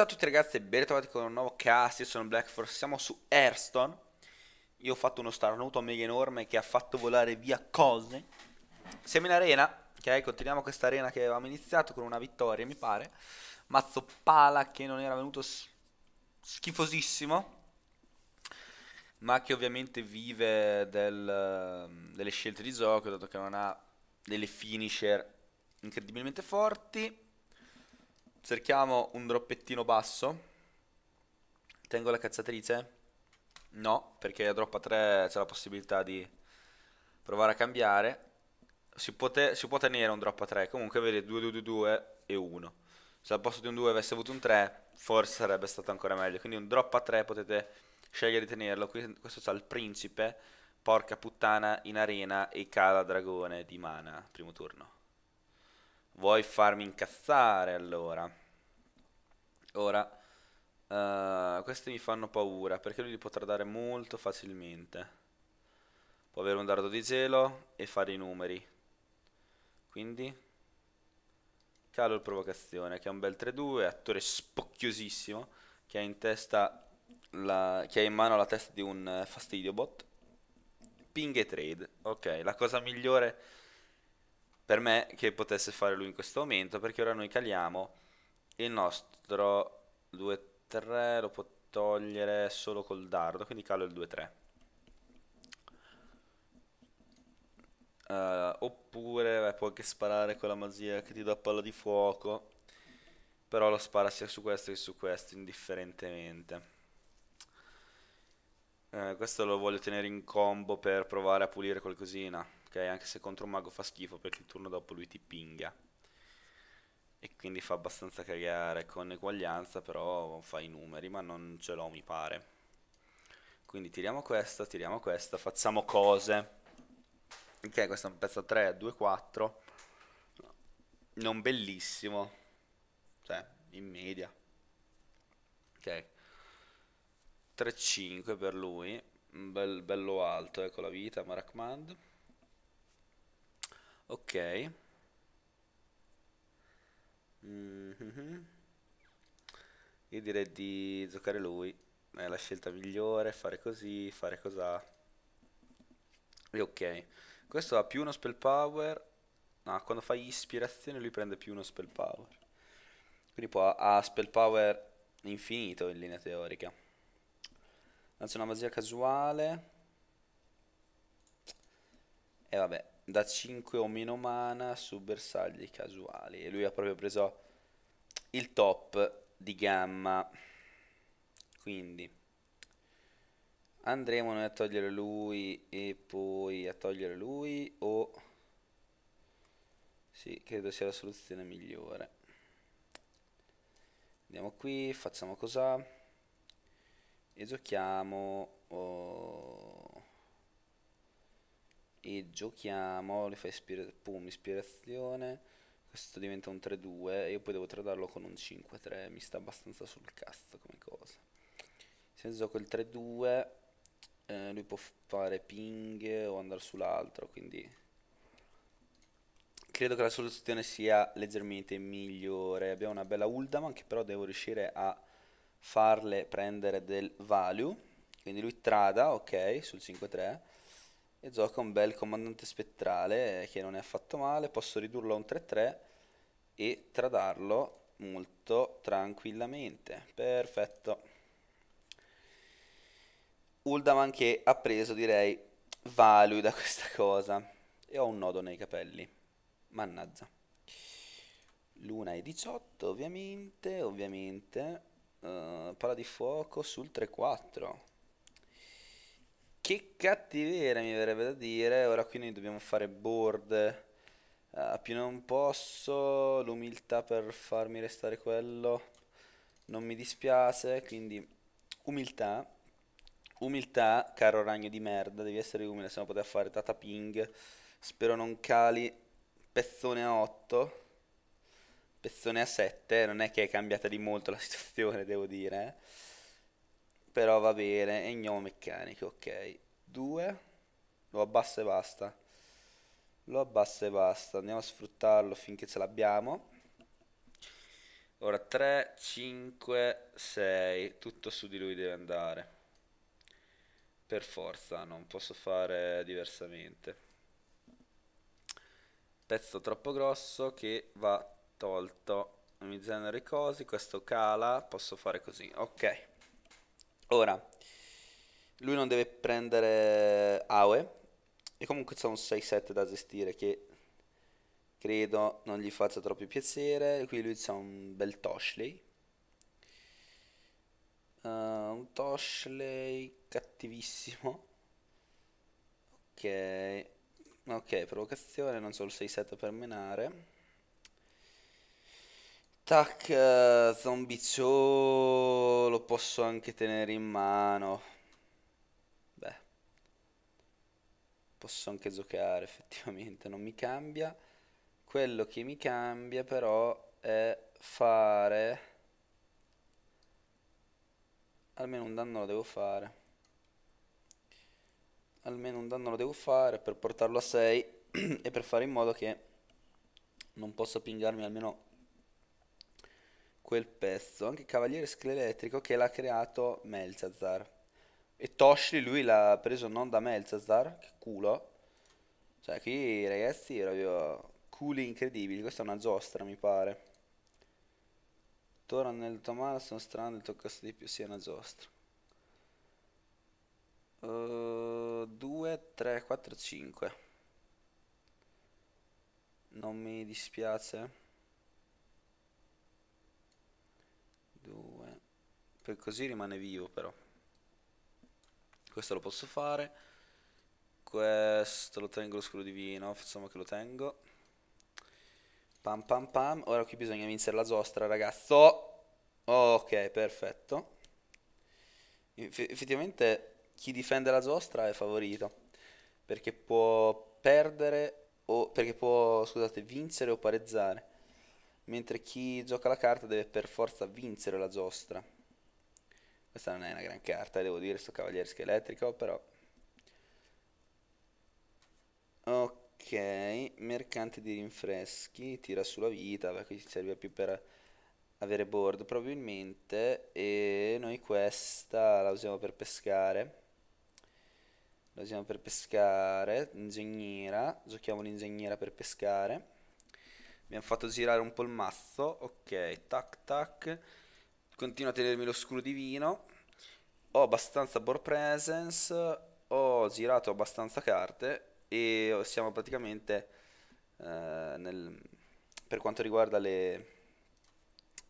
Ciao a tutti ragazzi e ben ritrovati con un nuovo cast, io sono Blackforce, siamo su Airstone Io ho fatto uno starnuto mega enorme che ha fatto volare via cose Siamo in arena, ok? Continuiamo questa arena che avevamo iniziato con una vittoria mi pare Mazzo pala che non era venuto schifosissimo Ma che ovviamente vive del, delle scelte di gioco, dato che non ha delle finisher incredibilmente forti Cerchiamo un droppettino basso. Tengo la cazzatrice? No, perché a drop a 3 c'è la possibilità di provare a cambiare. Si, pote, si può tenere un drop a 3. Comunque vedi 2, 2, 2, 2 e 1. Se al posto di un 2 avesse avuto un 3, forse sarebbe stato ancora meglio. Quindi un drop a 3 potete scegliere di tenerlo. Questo c'ha il principe, porca puttana, in arena e cala dragone di mana, primo turno. Vuoi farmi incazzare allora? Ora, uh, questi mi fanno paura perché lui li potrà dare molto facilmente. Può avere un dardo di gelo e fare i numeri. Quindi, calo il provocazione, che è un bel 3-2, attore spocchiosissimo, che ha in testa la, che ha in mano la testa di un eh, fastidio bot. Ping e trade, ok, la cosa migliore per me che potesse fare lui in questo momento, perché ora noi caliamo il nostro 2-3 lo può togliere solo col dardo, quindi calo il 2-3. Uh, eh, oppure beh, può anche sparare con la magia che ti dà palla di fuoco, però lo spara sia su questo che su questo, indifferentemente. Uh, questo lo voglio tenere in combo per provare a pulire qualcosina, ok? Anche se contro un mago fa schifo perché il turno dopo lui ti pinga e quindi fa abbastanza cagare con eguaglianza però fa i numeri ma non ce l'ho mi pare quindi tiriamo questa, tiriamo questa, facciamo cose ok questo è un pezzo 3, 2, 4 non bellissimo cioè in media ok 3, 5 per lui Bel, bello alto ecco la vita Marakmand ok Mm -hmm. Io direi di giocare lui. È la scelta migliore, fare così, fare cos'ha. E ok. Questo ha più uno spell power. No, quando fai ispirazione lui prende più uno spell power. Quindi può, ha spell power infinito in linea teorica. Lancio una magia casuale. E vabbè, da 5 o meno mana su bersagli casuali. E lui ha proprio preso il top di gamma. Quindi andremo noi a togliere lui e poi a togliere lui o... Sì, credo sia la soluzione migliore. Andiamo qui, facciamo cos'ha e giochiamo... Oh, e giochiamo, le fa ispira- pum, ispirazione, questo diventa un 3-2 e io poi devo tradarlo con un 5-3, mi sta abbastanza sul cazzo come cosa. Se gioco il 3-2, eh, lui può fare ping o andare sull'altro, quindi credo che la soluzione sia leggermente migliore. Abbiamo una bella Uldaman che però devo riuscire a farle prendere del value, quindi lui trada, ok, sul 5-3 e gioca un bel comandante spettrale eh, che non è affatto male, posso ridurlo a un 3-3 e tradarlo molto tranquillamente. Perfetto. Uldaman che ha preso direi value da questa cosa e ho un nodo nei capelli. Mannaggia. Luna e 18 ovviamente, ovviamente. Uh, pala di fuoco sul 3-4. Che cattiveria mi verrebbe da dire. Ora qui noi dobbiamo fare board. Uh, eh, più non posso. L'umiltà per farmi restare quello. Non mi dispiace. Quindi umiltà. Umiltà, caro ragno di merda. Devi essere umile, se no poteva fare tata ping. Spero non cali. Pezzone a 8 pezzone a 7, non è che è cambiata di molto la situazione, devo dire. Eh? Però va bene, e gnomo meccanico, ok. 2. Lo abbassa e basta. Lo abbassa e basta. Andiamo a sfruttarlo finché ce l'abbiamo. Ora 3, 5, 6. Tutto su di lui deve andare. Per forza, non posso fare diversamente. Pezzo troppo grosso che va tolto. Mi genera i cosi, questo cala, posso fare così. Ok. Ora, lui non deve prendere Aue e comunque c'è un 6-7 da gestire che credo non gli faccia troppo piacere. Qui lui c'è un bel Toshley. Uh, un Toshley cattivissimo. Ok. Ok, provocazione, non c'è il 6-7 per menare. Tac, uh, eh, zombiccio lo posso anche tenere in mano. Beh, posso anche giocare effettivamente, non mi cambia. Quello che mi cambia però è fare... Almeno un danno lo devo fare. Almeno un danno lo devo fare per portarlo a 6 e per fare in modo che non possa pingarmi almeno quel pezzo, anche Cavaliere Scheletrico che l'ha creato Melzazar. E Toshli lui l'ha preso non da Melzazar, che culo. Cioè qui ragazzi, proprio culi incredibili, questa è una giostra mi pare. Torna nel tomato sono strano, il tuo costo di più sia sì, una giostra. 2, 3, 4, 5. Non mi dispiace. 2 per così rimane vivo però questo lo posso fare questo lo tengo lo scudo divino facciamo che lo tengo pam pam pam ora qui bisogna vincere la giostra ragazzo ok perfetto Eff effettivamente chi difende la giostra è favorito perché può perdere o perché può scusate vincere o pareggiare mentre chi gioca la carta deve per forza vincere la giostra. Questa non è una gran carta, eh, devo dire, sto cavaliere scheletrico, però... Ok, mercante di rinfreschi, tira sulla vita, perché ci serve più per avere board probabilmente, e noi questa la usiamo per pescare. La usiamo per pescare, ingegnera, giochiamo l'ingegnera per pescare. Abbiamo fatto girare un po' il mazzo. Ok, tac tac. Continua a tenermi lo l'oscuro divino. Ho abbastanza board presence. Ho girato abbastanza carte. E siamo praticamente eh, nel, per quanto riguarda le,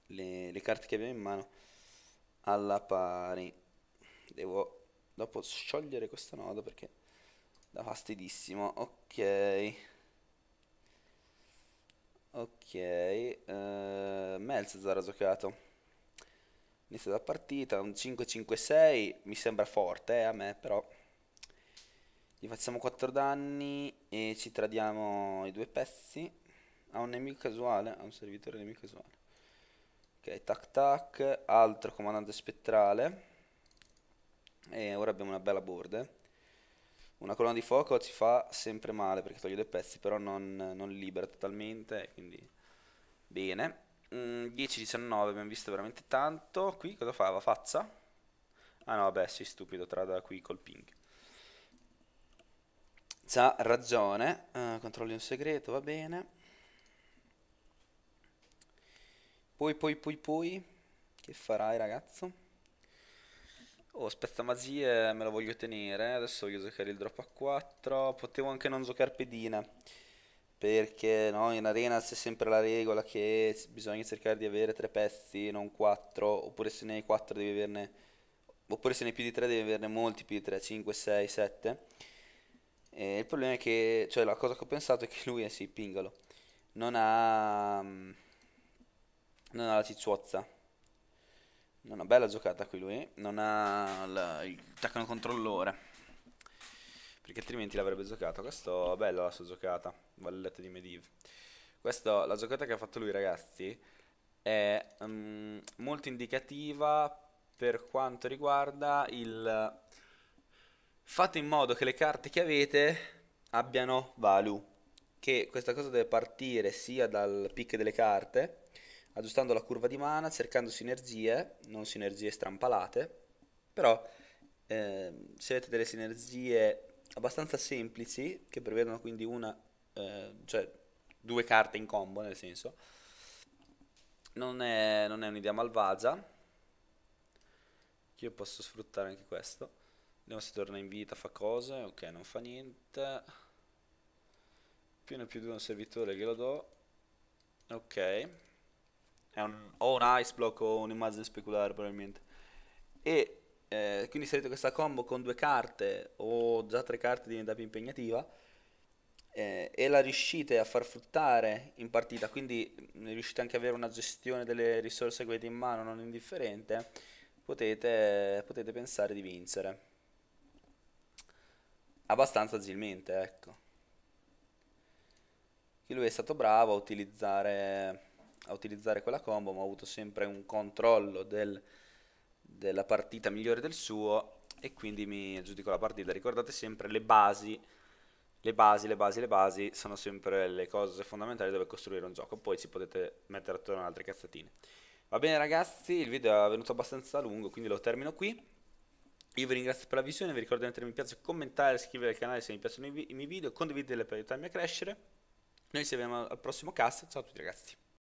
le, le carte che abbiamo in mano alla pari. Devo dopo sciogliere questo nodo perché da fastidissimo. Ok. Ok, eh, Melzazar ha giocato. Inizio la partita, un 5-5-6, mi sembra forte eh, a me però. Gli facciamo 4 danni e ci tradiamo i due pezzi. A un nemico casuale, a un servitore nemico casuale. Ok, tac tac, altro comandante spettrale. E ora abbiamo una bella board. Eh una colonna di fuoco ci fa sempre male perché toglie dei pezzi, però non, non libera totalmente, quindi bene. Mm, 10-19 abbiamo visto veramente tanto. Qui cosa fa? La faccia? Ah no, vabbè, sei stupido, trada qui col ping. C'ha ragione, uh, controlli un segreto, va bene. Poi, poi, poi, poi, che farai ragazzo? Oh, spezzamazie me lo voglio tenere. Adesso voglio giocare il drop a 4. Potevo anche non giocare pedina. Perché no, in arena c'è sempre la regola che bisogna cercare di avere tre pezzi, non quattro. Oppure se ne hai quattro devi averne. Oppure se ne hai più di tre devi averne molti più di tre, 5, 6, 7. E il problema è che, cioè la cosa che ho pensato è che lui è eh sì, pingalo. Non ha. Mm, non ha la cicciuozza non ha bella giocata qui lui, non ha la, il tecno controllore. Perché altrimenti l'avrebbe giocato. Questo bella la sua giocata, valletto di Medivh. Questo, la giocata che ha fatto lui ragazzi, è um, molto indicativa per quanto riguarda il... Fate in modo che le carte che avete abbiano value. Che questa cosa deve partire sia dal pick delle carte aggiustando la curva di mana, cercando sinergie, non sinergie strampalate, però eh, avete delle sinergie abbastanza semplici che prevedono quindi una, eh, cioè due carte in combo nel senso. Non è, non è un'idea malvagia. Io posso sfruttare anche questo. Vediamo se torna in vita, fa cose. Ok, non fa niente. Più ne più di un servitore glielo do. Ok un, o un ice block o un'immagine speculare probabilmente. E eh, quindi inserite questa combo con due carte o già tre carte diventa più impegnativa eh, e la riuscite a far fruttare in partita, quindi mm, riuscite anche ad avere una gestione delle risorse che avete in mano non indifferente, potete, potete pensare di vincere abbastanza agilmente, ecco. lui è stato bravo a utilizzare a utilizzare quella combo, ma ho avuto sempre un controllo del, della partita migliore del suo e quindi mi aggiudico la partita. Ricordate sempre le basi, le basi, le basi, le basi sono sempre le cose fondamentali dove costruire un gioco, poi ci potete mettere attorno altre cazzatine. Va bene ragazzi, il video è venuto abbastanza lungo, quindi lo termino qui. Io vi ringrazio per la visione, vi ricordo di mettere mi piace, commentare, iscrivervi al canale se vi piacciono i, miei video, condividetele per aiutarmi a crescere. Noi ci vediamo al prossimo cast, ciao a tutti ragazzi.